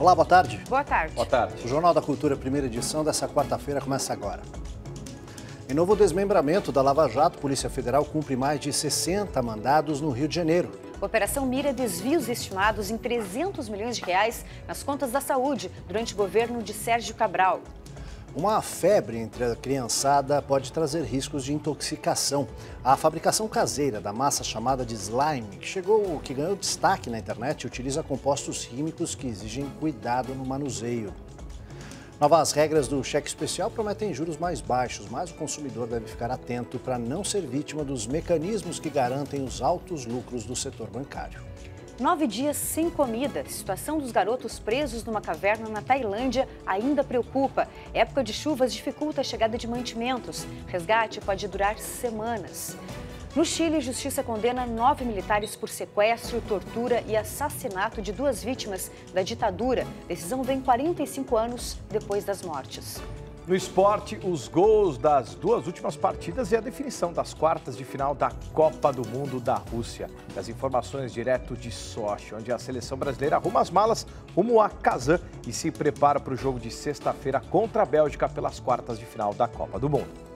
Olá, boa tarde. Boa tarde. Boa tarde. O Jornal da Cultura, primeira edição dessa quarta-feira, começa agora. Em novo desmembramento da Lava Jato, Polícia Federal cumpre mais de 60 mandados no Rio de Janeiro. operação mira desvios estimados em 300 milhões de reais nas contas da saúde durante o governo de Sérgio Cabral. Uma febre entre a criançada pode trazer riscos de intoxicação. A fabricação caseira da massa chamada de slime, que chegou, que ganhou destaque na internet, utiliza compostos químicos que exigem cuidado no manuseio. Novas regras do cheque especial prometem juros mais baixos, mas o consumidor deve ficar atento para não ser vítima dos mecanismos que garantem os altos lucros do setor bancário. Nove dias sem comida. A situação dos garotos presos numa caverna na Tailândia ainda preocupa. Época de chuvas dificulta a chegada de mantimentos. Resgate pode durar semanas. No Chile, justiça condena nove militares por sequestro, tortura e assassinato de duas vítimas da ditadura. A decisão vem 45 anos depois das mortes. No esporte, os gols das duas últimas partidas e a definição das quartas de final da Copa do Mundo da Rússia. As informações direto de Sochi, onde a seleção brasileira arruma as malas rumo a Kazan e se prepara para o jogo de sexta-feira contra a Bélgica pelas quartas de final da Copa do Mundo.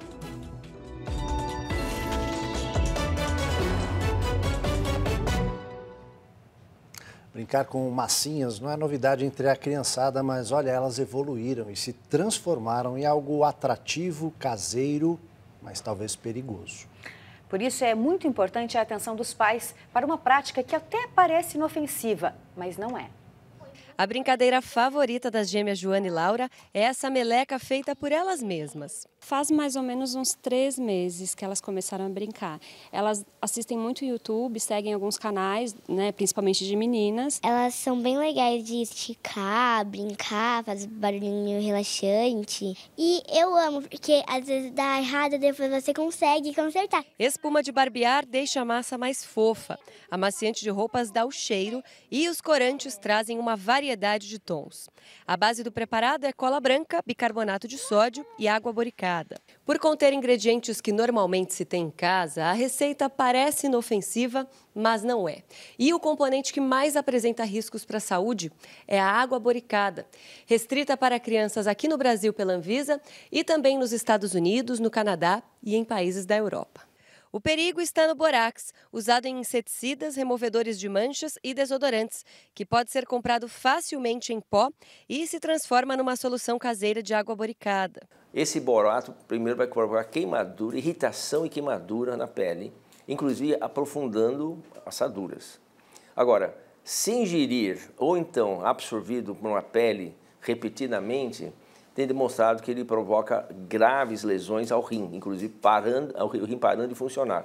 Brincar com massinhas não é novidade entre a criançada, mas olha, elas evoluíram e se transformaram em algo atrativo, caseiro, mas talvez perigoso. Por isso é muito importante a atenção dos pais para uma prática que até parece inofensiva, mas não é. A brincadeira favorita das gêmeas Joana e Laura é essa meleca feita por elas mesmas. Faz mais ou menos uns três meses que elas começaram a brincar. Elas assistem muito YouTube, seguem alguns canais, né, principalmente de meninas. Elas são bem legais de esticar, brincar, fazer barulhinho relaxante. E eu amo, porque às vezes dá errado, depois você consegue consertar. Espuma de barbear deixa a massa mais fofa. Amaciante de roupas dá o cheiro e os corantes trazem uma variedade variedade de tons. A base do preparado é cola branca, bicarbonato de sódio e água boricada. Por conter ingredientes que normalmente se tem em casa, a receita parece inofensiva, mas não é. E o componente que mais apresenta riscos para a saúde é a água boricada, restrita para crianças aqui no Brasil pela Anvisa e também nos Estados Unidos, no Canadá e em países da Europa. O perigo está no borax, usado em inseticidas, removedores de manchas e desodorantes, que pode ser comprado facilmente em pó e se transforma numa solução caseira de água boricada. Esse borato primeiro vai provocar queimadura, irritação e queimadura na pele, inclusive aprofundando assaduras. Agora, se ingerir ou então absorvido por uma pele repetidamente, tem demonstrado que ele provoca graves lesões ao rim, inclusive parando, ao rim parando de funcionar.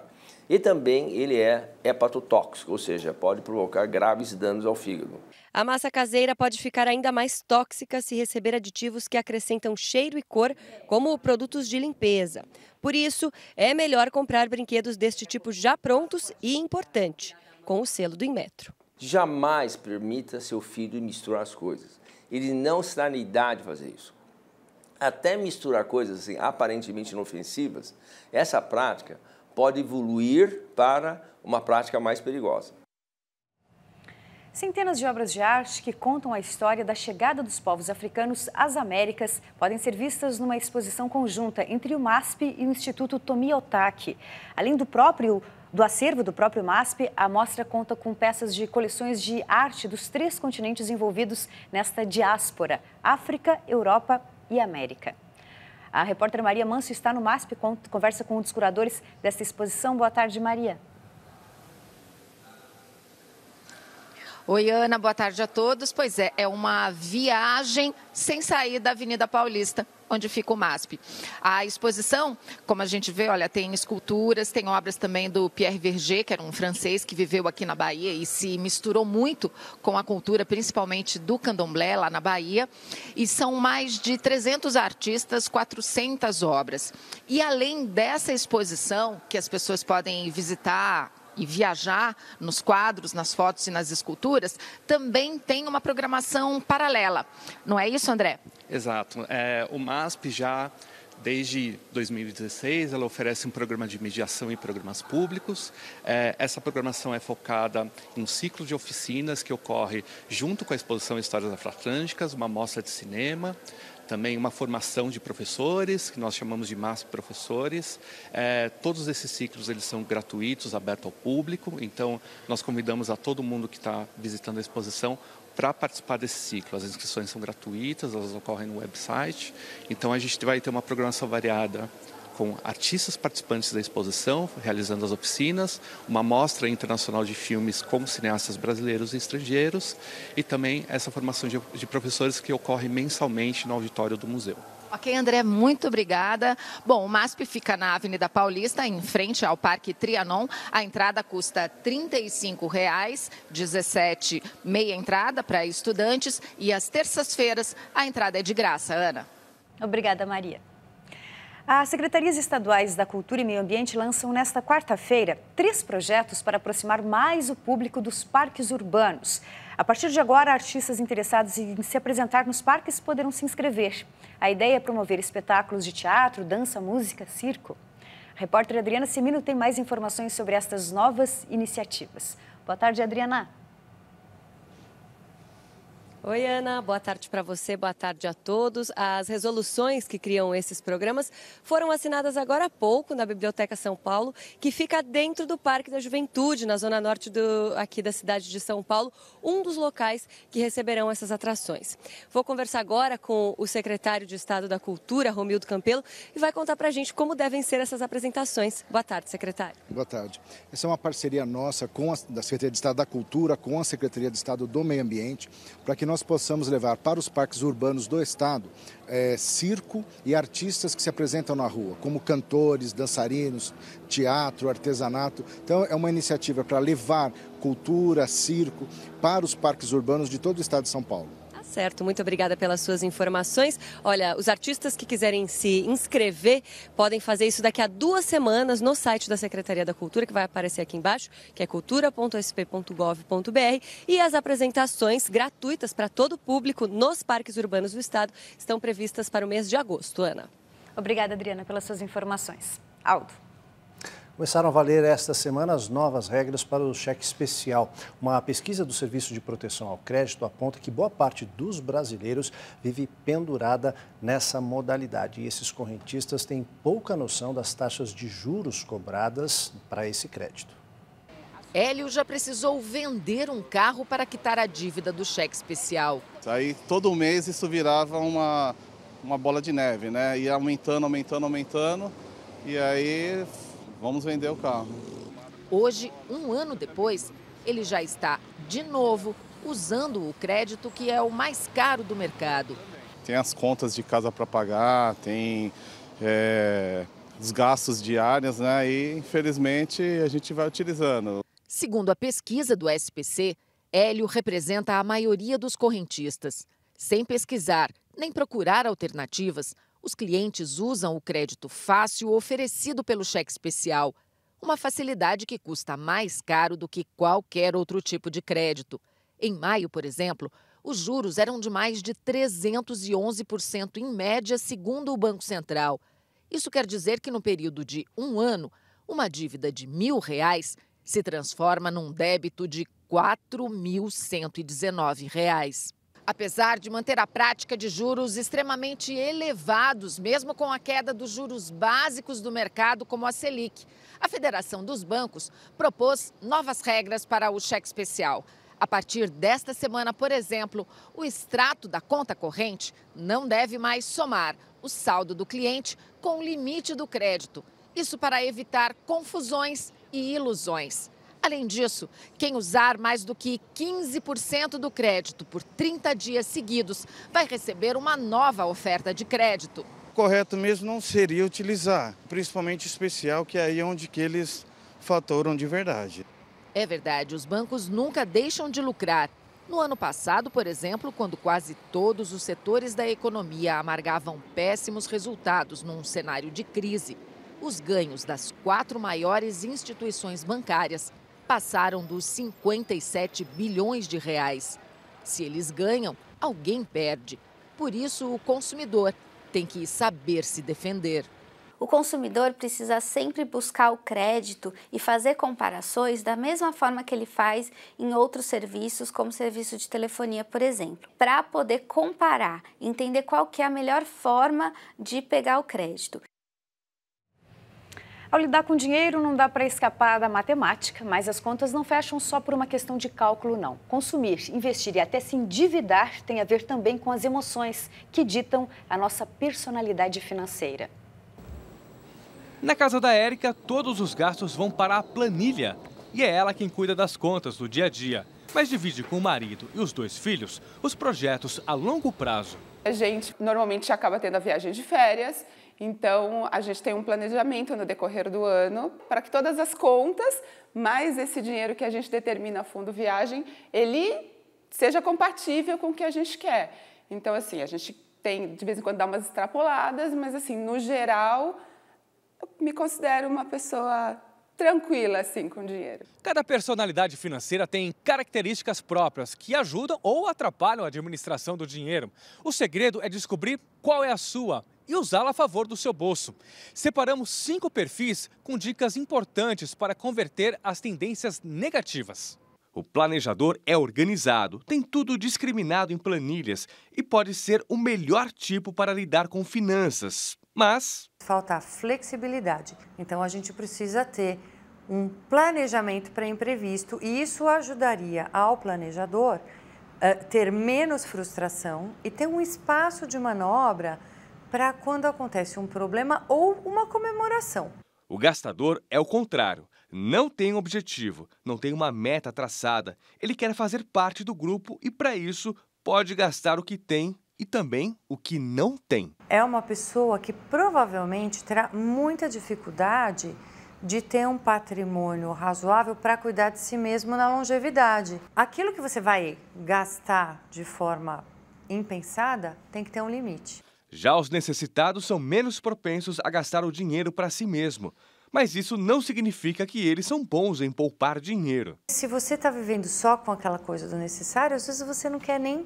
E também ele é hepatotóxico, ou seja, pode provocar graves danos ao fígado. A massa caseira pode ficar ainda mais tóxica se receber aditivos que acrescentam cheiro e cor, como produtos de limpeza. Por isso, é melhor comprar brinquedos deste tipo já prontos e importante, com o selo do Inmetro. Jamais permita seu filho misturar as coisas. Ele não está na idade de fazer isso até misturar coisas assim, aparentemente inofensivas, essa prática pode evoluir para uma prática mais perigosa. Centenas de obras de arte que contam a história da chegada dos povos africanos às Américas podem ser vistas numa exposição conjunta entre o MASP e o Instituto Tomi Otaki. Além do próprio do acervo do próprio MASP, a mostra conta com peças de coleções de arte dos três continentes envolvidos nesta diáspora: África, Europa e América. A repórter Maria Manso está no MASP, conversa com um dos curadores desta exposição. Boa tarde, Maria. Oi, Ana, boa tarde a todos. Pois é, é uma viagem sem sair da Avenida Paulista onde fica o MASP. A exposição, como a gente vê, olha, tem esculturas, tem obras também do Pierre Verger, que era um francês que viveu aqui na Bahia e se misturou muito com a cultura, principalmente do candomblé, lá na Bahia. E são mais de 300 artistas, 400 obras. E além dessa exposição, que as pessoas podem visitar e viajar nos quadros, nas fotos e nas esculturas, também tem uma programação paralela. Não é isso, André? Exato. É, o MASP já Desde 2016, ela oferece um programa de mediação e programas públicos. É, essa programação é focada em um ciclo de oficinas que ocorre junto com a exposição Histórias Afroatlânticas, uma mostra de cinema, também uma formação de professores, que nós chamamos de MASP Professores. É, todos esses ciclos eles são gratuitos, abertos ao público, então nós convidamos a todo mundo que está visitando a exposição para participar desse ciclo. As inscrições são gratuitas, elas ocorrem no website, então a gente vai ter uma programação variada com artistas participantes da exposição, realizando as oficinas, uma mostra internacional de filmes com cineastas brasileiros e estrangeiros, e também essa formação de, de professores que ocorre mensalmente no auditório do museu. Ok, André, muito obrigada. Bom, o MASP fica na Avenida Paulista, em frente ao Parque Trianon. A entrada custa R$ 35,00, 17 meia entrada para estudantes e às terças-feiras a entrada é de graça, Ana. Obrigada, Maria. As secretarias estaduais da Cultura e Meio Ambiente lançam nesta quarta-feira três projetos para aproximar mais o público dos parques urbanos. A partir de agora, artistas interessados em se apresentar nos parques poderão se inscrever. A ideia é promover espetáculos de teatro, dança, música, circo. A repórter Adriana Semino tem mais informações sobre estas novas iniciativas. Boa tarde, Adriana. Oi, Ana. Boa tarde para você, boa tarde a todos. As resoluções que criam esses programas foram assinadas agora há pouco na Biblioteca São Paulo, que fica dentro do Parque da Juventude, na zona norte do, aqui da cidade de São Paulo, um dos locais que receberão essas atrações. Vou conversar agora com o secretário de Estado da Cultura, Romildo Campelo, e vai contar para a gente como devem ser essas apresentações. Boa tarde, secretário. Boa tarde. Essa é uma parceria nossa com a, da Secretaria de Estado da Cultura, com a Secretaria de Estado do Meio Ambiente, para que nós nós possamos levar para os parques urbanos do estado é, circo e artistas que se apresentam na rua, como cantores, dançarinos, teatro, artesanato. Então, é uma iniciativa para levar cultura, circo para os parques urbanos de todo o estado de São Paulo. Certo, muito obrigada pelas suas informações. Olha, os artistas que quiserem se inscrever podem fazer isso daqui a duas semanas no site da Secretaria da Cultura, que vai aparecer aqui embaixo, que é cultura.sp.gov.br. E as apresentações gratuitas para todo o público nos parques urbanos do estado estão previstas para o mês de agosto, Ana. Obrigada, Adriana, pelas suas informações. Aldo. Começaram a valer esta semana as novas regras para o cheque especial. Uma pesquisa do Serviço de Proteção ao Crédito aponta que boa parte dos brasileiros vive pendurada nessa modalidade. E esses correntistas têm pouca noção das taxas de juros cobradas para esse crédito. Hélio já precisou vender um carro para quitar a dívida do cheque especial. Aí todo mês isso virava uma, uma bola de neve, né? Ia aumentando, aumentando, aumentando. E aí vamos vender o carro. Hoje, um ano depois, ele já está de novo usando o crédito que é o mais caro do mercado. Tem as contas de casa para pagar, tem é, os gastos diários, né? E infelizmente a gente vai utilizando. Segundo a pesquisa do SPC, Hélio representa a maioria dos correntistas. Sem pesquisar nem procurar alternativas, os clientes usam o crédito fácil oferecido pelo cheque especial, uma facilidade que custa mais caro do que qualquer outro tipo de crédito. Em maio, por exemplo, os juros eram de mais de 311% em média, segundo o Banco Central. Isso quer dizer que no período de um ano, uma dívida de mil reais se transforma num débito de R$ 4.119. Apesar de manter a prática de juros extremamente elevados, mesmo com a queda dos juros básicos do mercado, como a Selic, a Federação dos Bancos propôs novas regras para o cheque especial. A partir desta semana, por exemplo, o extrato da conta corrente não deve mais somar o saldo do cliente com o limite do crédito. Isso para evitar confusões e ilusões. Além disso, quem usar mais do que 15% do crédito por 30 dias seguidos vai receber uma nova oferta de crédito. Correto mesmo não seria utilizar, principalmente especial, que é aí onde que eles faturam de verdade. É verdade, os bancos nunca deixam de lucrar. No ano passado, por exemplo, quando quase todos os setores da economia amargavam péssimos resultados num cenário de crise, os ganhos das quatro maiores instituições bancárias passaram dos 57 bilhões de reais. Se eles ganham, alguém perde. Por isso, o consumidor tem que saber se defender. O consumidor precisa sempre buscar o crédito e fazer comparações da mesma forma que ele faz em outros serviços, como serviço de telefonia, por exemplo, para poder comparar, entender qual que é a melhor forma de pegar o crédito. Ao lidar com dinheiro, não dá para escapar da matemática, mas as contas não fecham só por uma questão de cálculo, não. Consumir, investir e até se endividar tem a ver também com as emoções que ditam a nossa personalidade financeira. Na casa da Érica, todos os gastos vão para a planilha e é ela quem cuida das contas do dia a dia, mas divide com o marido e os dois filhos os projetos a longo prazo. A gente normalmente acaba tendo a viagem de férias então, a gente tem um planejamento no decorrer do ano para que todas as contas, mais esse dinheiro que a gente determina fundo viagem, ele seja compatível com o que a gente quer. Então, assim, a gente tem, de vez em quando, dá umas extrapoladas, mas, assim, no geral, eu me considero uma pessoa tranquila assim com dinheiro. Cada personalidade financeira tem características próprias que ajudam ou atrapalham a administração do dinheiro. O segredo é descobrir qual é a sua e usá-la a favor do seu bolso. Separamos cinco perfis com dicas importantes para converter as tendências negativas. O planejador é organizado, tem tudo discriminado em planilhas e pode ser o melhor tipo para lidar com finanças. Mas. Falta flexibilidade. Então a gente precisa ter um planejamento para imprevisto e isso ajudaria ao planejador a eh, ter menos frustração e ter um espaço de manobra para quando acontece um problema ou uma comemoração. O gastador é o contrário. Não tem um objetivo, não tem uma meta traçada. Ele quer fazer parte do grupo e, para isso, pode gastar o que tem e também o que não tem. É uma pessoa que provavelmente terá muita dificuldade de ter um patrimônio razoável para cuidar de si mesmo na longevidade. Aquilo que você vai gastar de forma impensada tem que ter um limite. Já os necessitados são menos propensos a gastar o dinheiro para si mesmo. Mas isso não significa que eles são bons em poupar dinheiro. Se você está vivendo só com aquela coisa do necessário, às vezes você não quer nem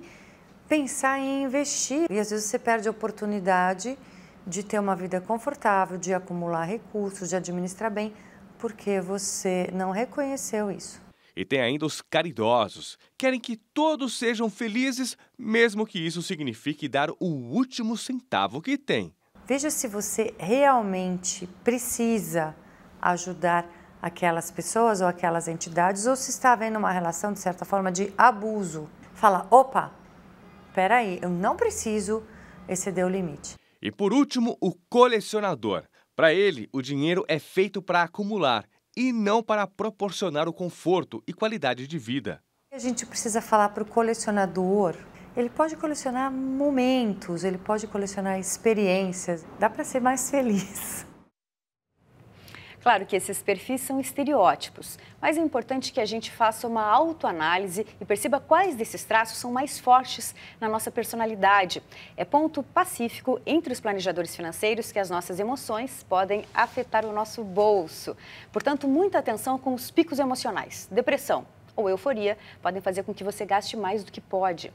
pensar em investir. E às vezes você perde a oportunidade de ter uma vida confortável, de acumular recursos, de administrar bem, porque você não reconheceu isso. E tem ainda os caridosos. Querem que todos sejam felizes, mesmo que isso signifique dar o último centavo que tem. Veja se você realmente precisa ajudar aquelas pessoas ou aquelas entidades, ou se está havendo uma relação, de certa forma, de abuso. Fala, opa, peraí, eu não preciso exceder o limite. E por último, o colecionador. Para ele, o dinheiro é feito para acumular e não para proporcionar o conforto e qualidade de vida. A gente precisa falar para o colecionador. Ele pode colecionar momentos, ele pode colecionar experiências. Dá para ser mais feliz. Claro que esses perfis são estereótipos, mas é importante que a gente faça uma autoanálise e perceba quais desses traços são mais fortes na nossa personalidade. É ponto pacífico entre os planejadores financeiros que as nossas emoções podem afetar o nosso bolso. Portanto, muita atenção com os picos emocionais. Depressão, ou euforia podem fazer com que você gaste mais do que pode.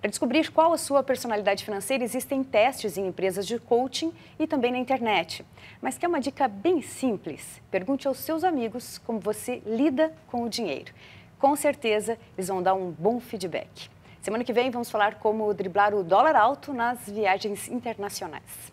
Para descobrir qual a sua personalidade financeira, existem testes em empresas de coaching e também na internet. Mas que é uma dica bem simples. Pergunte aos seus amigos como você lida com o dinheiro. Com certeza, eles vão dar um bom feedback. Semana que vem vamos falar como driblar o dólar alto nas viagens internacionais.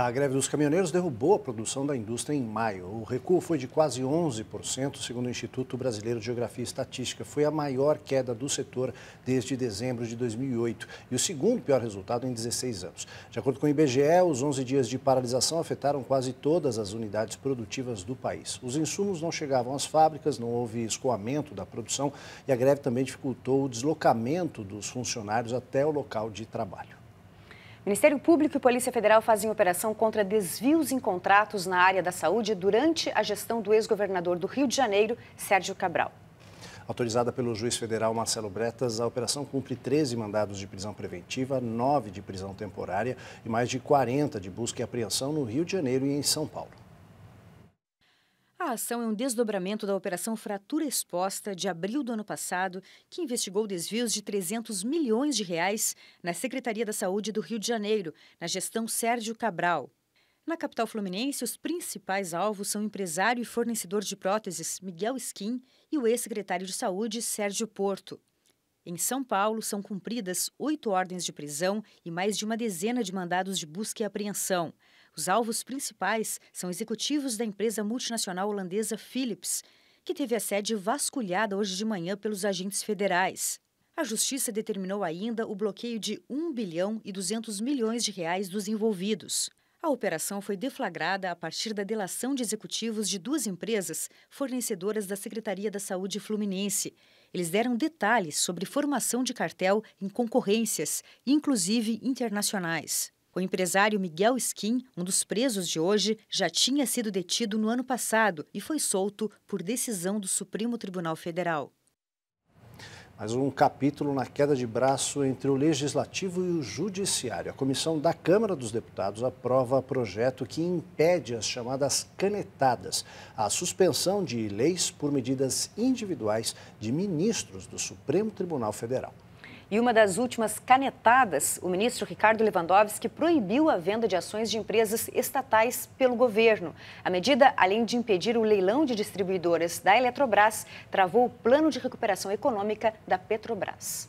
A greve dos caminhoneiros derrubou a produção da indústria em maio. O recuo foi de quase 11%, segundo o Instituto Brasileiro de Geografia e Estatística. Foi a maior queda do setor desde dezembro de 2008 e o segundo pior resultado em 16 anos. De acordo com o IBGE, os 11 dias de paralisação afetaram quase todas as unidades produtivas do país. Os insumos não chegavam às fábricas, não houve escoamento da produção e a greve também dificultou o deslocamento dos funcionários até o local de trabalho. Ministério Público e Polícia Federal fazem operação contra desvios em contratos na área da saúde durante a gestão do ex-governador do Rio de Janeiro, Sérgio Cabral. Autorizada pelo juiz federal Marcelo Bretas, a operação cumpre 13 mandados de prisão preventiva, 9 de prisão temporária e mais de 40 de busca e apreensão no Rio de Janeiro e em São Paulo. A ação é um desdobramento da Operação Fratura Exposta de abril do ano passado, que investigou desvios de 300 milhões de reais na Secretaria da Saúde do Rio de Janeiro, na gestão Sérgio Cabral. Na capital fluminense, os principais alvos são o empresário e fornecedor de próteses Miguel Skin e o ex-secretário de Saúde Sérgio Porto. Em São Paulo, são cumpridas oito ordens de prisão e mais de uma dezena de mandados de busca e apreensão. Os alvos principais são executivos da empresa multinacional holandesa Philips, que teve a sede vasculhada hoje de manhã pelos agentes federais. A justiça determinou ainda o bloqueio de 1 bilhão e 200 milhões de reais dos envolvidos. A operação foi deflagrada a partir da delação de executivos de duas empresas fornecedoras da Secretaria da Saúde Fluminense. Eles deram detalhes sobre formação de cartel em concorrências, inclusive internacionais. O empresário Miguel Skin, um dos presos de hoje, já tinha sido detido no ano passado e foi solto por decisão do Supremo Tribunal Federal. Mais um capítulo na queda de braço entre o Legislativo e o Judiciário. A comissão da Câmara dos Deputados aprova projeto que impede as chamadas canetadas, a suspensão de leis por medidas individuais de ministros do Supremo Tribunal Federal. E uma das últimas canetadas, o ministro Ricardo Lewandowski proibiu a venda de ações de empresas estatais pelo governo. A medida, além de impedir o leilão de distribuidoras da Eletrobras, travou o plano de recuperação econômica da Petrobras.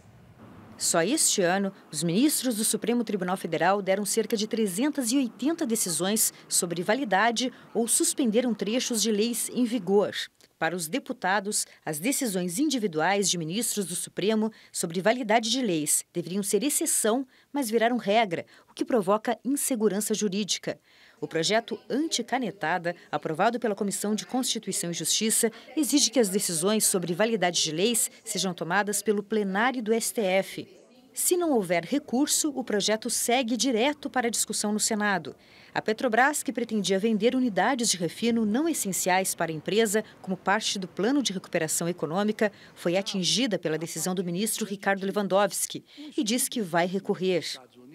Só este ano, os ministros do Supremo Tribunal Federal deram cerca de 380 decisões sobre validade ou suspenderam trechos de leis em vigor. Para os deputados, as decisões individuais de ministros do Supremo sobre validade de leis deveriam ser exceção, mas viraram regra, o que provoca insegurança jurídica. O projeto anti-canetada, aprovado pela Comissão de Constituição e Justiça, exige que as decisões sobre validade de leis sejam tomadas pelo plenário do STF. Se não houver recurso, o projeto segue direto para discussão no Senado. A Petrobras, que pretendia vender unidades de refino não essenciais para a empresa como parte do plano de recuperação econômica, foi atingida pela decisão do ministro Ricardo Lewandowski e diz que vai recorrer.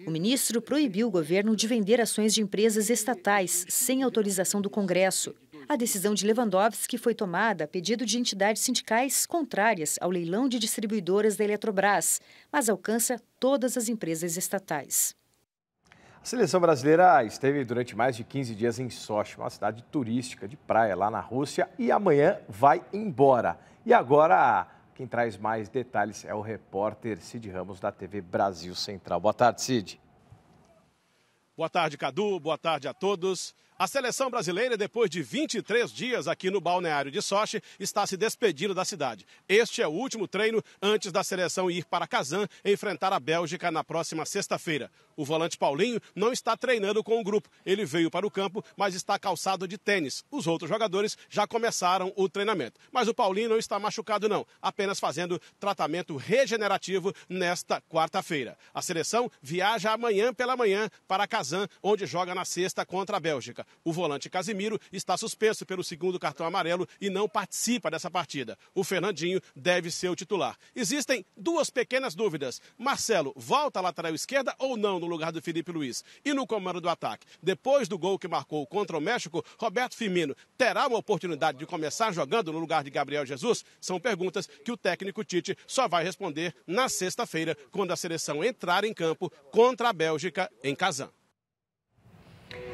O ministro proibiu o governo de vender ações de empresas estatais sem autorização do Congresso. A decisão de Lewandowski foi tomada a pedido de entidades sindicais contrárias ao leilão de distribuidoras da Eletrobras, mas alcança todas as empresas estatais. A seleção brasileira esteve durante mais de 15 dias em Sochi, uma cidade turística de praia lá na Rússia, e amanhã vai embora. E agora, quem traz mais detalhes é o repórter Cid Ramos, da TV Brasil Central. Boa tarde, Cid. Boa tarde, Cadu. Boa tarde a todos. A seleção brasileira, depois de 23 dias aqui no balneário de Sochi, está se despedindo da cidade. Este é o último treino antes da seleção ir para Kazan enfrentar a Bélgica na próxima sexta-feira. O volante Paulinho não está treinando com o grupo. Ele veio para o campo, mas está calçado de tênis. Os outros jogadores já começaram o treinamento. Mas o Paulinho não está machucado, não. Apenas fazendo tratamento regenerativo nesta quarta-feira. A seleção viaja amanhã pela manhã para Kazan, onde joga na sexta contra a Bélgica. O volante Casimiro está suspenso pelo segundo cartão amarelo e não participa dessa partida. O Fernandinho deve ser o titular. Existem duas pequenas dúvidas. Marcelo volta à lateral esquerda ou não? no lugar do Felipe Luiz. E no comando do ataque, depois do gol que marcou contra o México, Roberto Firmino terá uma oportunidade de começar jogando no lugar de Gabriel Jesus? São perguntas que o técnico Tite só vai responder na sexta-feira, quando a seleção entrar em campo contra a Bélgica em Kazan.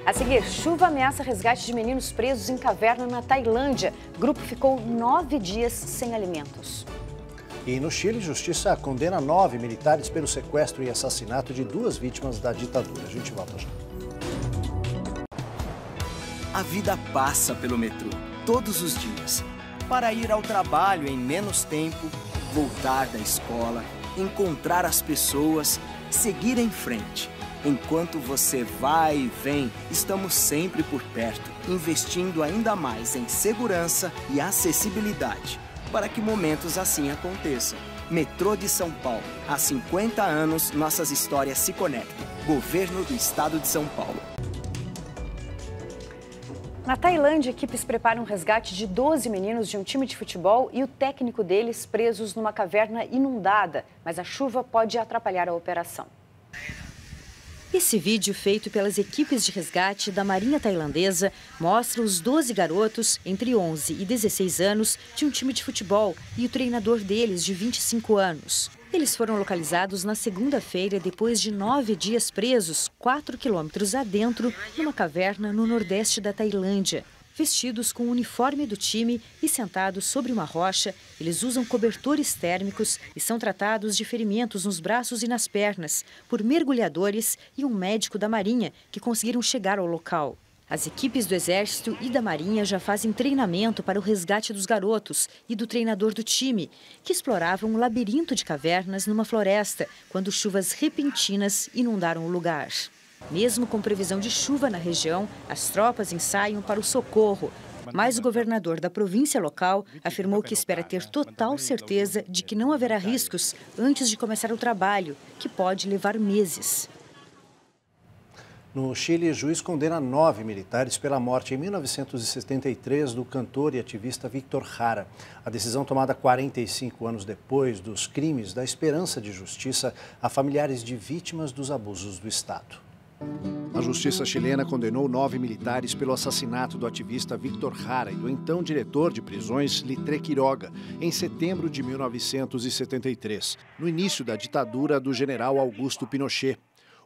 A seguir, chuva ameaça resgate de meninos presos em caverna na Tailândia. grupo ficou nove dias sem alimentos. E no Chile, justiça condena nove militares pelo sequestro e assassinato de duas vítimas da ditadura. A gente volta já. A vida passa pelo metrô, todos os dias. Para ir ao trabalho em menos tempo, voltar da escola, encontrar as pessoas, seguir em frente. Enquanto você vai e vem, estamos sempre por perto, investindo ainda mais em segurança e acessibilidade para que momentos assim aconteçam. Metrô de São Paulo. Há 50 anos, nossas histórias se conectam. Governo do Estado de São Paulo. Na Tailândia, equipes preparam o resgate de 12 meninos de um time de futebol e o técnico deles presos numa caverna inundada, mas a chuva pode atrapalhar a operação. Esse vídeo, feito pelas equipes de resgate da Marinha Tailandesa, mostra os 12 garotos, entre 11 e 16 anos, de um time de futebol e o treinador deles, de 25 anos. Eles foram localizados na segunda-feira, depois de nove dias presos, 4 quilômetros adentro, numa caverna no nordeste da Tailândia. Vestidos com o uniforme do time e sentados sobre uma rocha, eles usam cobertores térmicos e são tratados de ferimentos nos braços e nas pernas por mergulhadores e um médico da Marinha que conseguiram chegar ao local. As equipes do Exército e da Marinha já fazem treinamento para o resgate dos garotos e do treinador do time, que exploravam um labirinto de cavernas numa floresta quando chuvas repentinas inundaram o lugar. Mesmo com previsão de chuva na região, as tropas ensaiam para o socorro. Mas o governador da província local afirmou que espera ter total certeza de que não haverá riscos antes de começar o trabalho, que pode levar meses. No Chile, juiz condena nove militares pela morte em 1973 do cantor e ativista Victor Jara. A decisão tomada 45 anos depois dos crimes da esperança de justiça a familiares de vítimas dos abusos do Estado. A justiça chilena condenou nove militares pelo assassinato do ativista Victor Jara e do então diretor de prisões Litre Quiroga, em setembro de 1973, no início da ditadura do general Augusto Pinochet.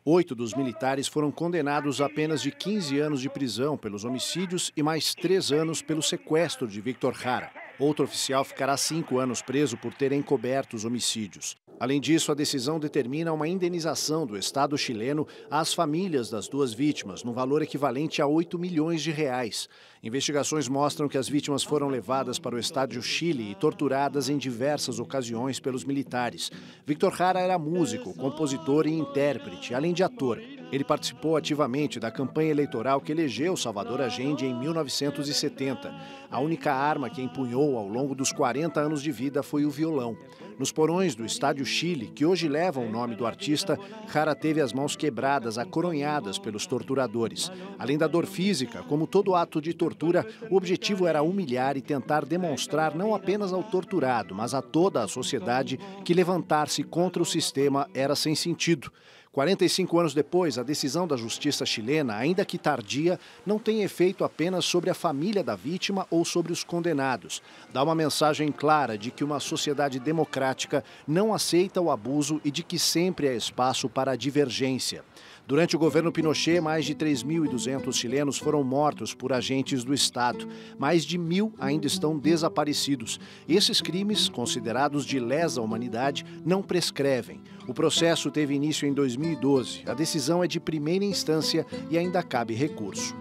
Oito dos militares foram condenados a apenas de 15 anos de prisão pelos homicídios e mais três anos pelo sequestro de Victor Jara. Outro oficial ficará cinco anos preso por ter encoberto os homicídios. Além disso, a decisão determina uma indenização do Estado chileno às famílias das duas vítimas, no valor equivalente a 8 milhões de reais. Investigações mostram que as vítimas foram levadas para o estádio Chile e torturadas em diversas ocasiões pelos militares. Victor Jara era músico, compositor e intérprete, além de ator. Ele participou ativamente da campanha eleitoral que elegeu Salvador Allende em 1970. A única arma que empunhou ao longo dos 40 anos de vida foi o violão. Nos porões do Estádio Chile, que hoje leva o nome do artista, Rara teve as mãos quebradas, acoronhadas pelos torturadores. Além da dor física, como todo ato de tortura, o objetivo era humilhar e tentar demonstrar não apenas ao torturado, mas a toda a sociedade que levantar-se contra o sistema era sem sentido. 45 anos depois, a decisão da justiça chilena, ainda que tardia, não tem efeito apenas sobre a família da vítima ou sobre os condenados. Dá uma mensagem clara de que uma sociedade democrática não aceita o abuso e de que sempre há é espaço para a divergência. Durante o governo Pinochet, mais de 3.200 chilenos foram mortos por agentes do Estado. Mais de mil ainda estão desaparecidos. Esses crimes, considerados de lesa humanidade, não prescrevem. O processo teve início em 2012. A decisão é de primeira instância e ainda cabe recurso.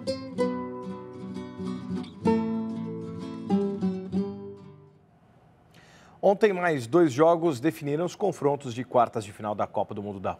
Ontem, mais dois jogos definiram os confrontos de quartas de final da Copa do Mundo da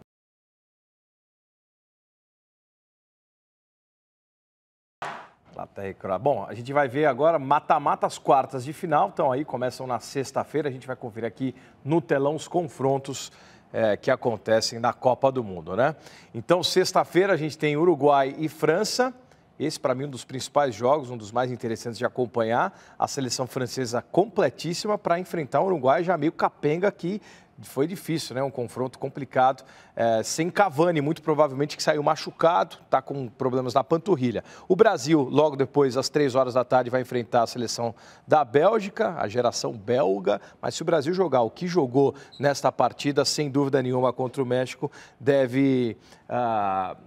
Latécra. Bom, a gente vai ver agora mata-mata as quartas de final. Então aí começam na sexta-feira. A gente vai conferir aqui no telão os confrontos é, que acontecem na Copa do Mundo, né? Então, sexta-feira a gente tem Uruguai e França. Esse, para mim, um dos principais jogos, um dos mais interessantes de acompanhar. A seleção francesa completíssima para enfrentar o Uruguai já meio capenga aqui foi difícil, né? Um confronto complicado, é, sem Cavani, muito provavelmente que saiu machucado, está com problemas na panturrilha. O Brasil, logo depois, às três horas da tarde, vai enfrentar a seleção da Bélgica, a geração belga. Mas se o Brasil jogar o que jogou nesta partida, sem dúvida nenhuma, contra o México, deve ah,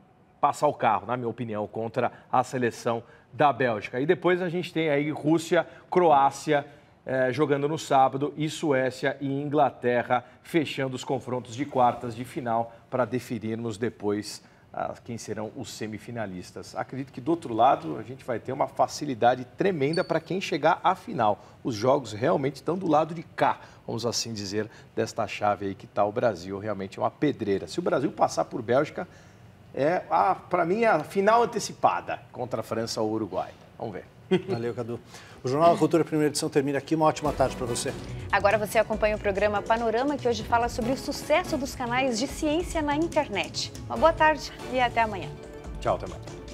passar o carro, na minha opinião, contra a seleção da Bélgica. E depois a gente tem aí Rússia, Croácia é, jogando no sábado, e Suécia e Inglaterra fechando os confrontos de quartas de final para definirmos depois ah, quem serão os semifinalistas. Acredito que do outro lado a gente vai ter uma facilidade tremenda para quem chegar à final. Os jogos realmente estão do lado de cá, vamos assim dizer, desta chave aí que está o Brasil. Realmente é uma pedreira. Se o Brasil passar por Bélgica, é, para mim, é a final antecipada contra a França ou Uruguai. Vamos ver. Valeu, Cadu. O Jornal da Cultura Primeira Edição termina aqui. Uma ótima tarde para você. Agora você acompanha o programa Panorama, que hoje fala sobre o sucesso dos canais de ciência na internet. Uma boa tarde e até amanhã. Tchau, até amanhã.